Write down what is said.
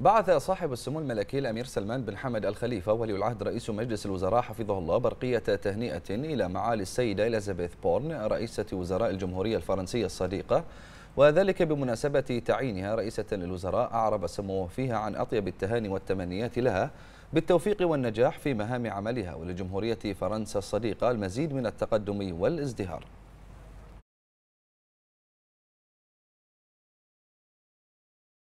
بعث صاحب السمو الملكي الأمير سلمان بن حمد الخليفة ولي العهد رئيس مجلس الوزراء حفظه الله برقية تهنئة إلى معالي السيدة إليزابيث بورن رئيسة وزراء الجمهورية الفرنسية الصديقة وذلك بمناسبة تعيينها رئيسة للوزراء أعرب سموه فيها عن أطيب التهاني والتمنيات لها بالتوفيق والنجاح في مهام عملها ولجمهورية فرنسا الصديقة المزيد من التقدم والازدهار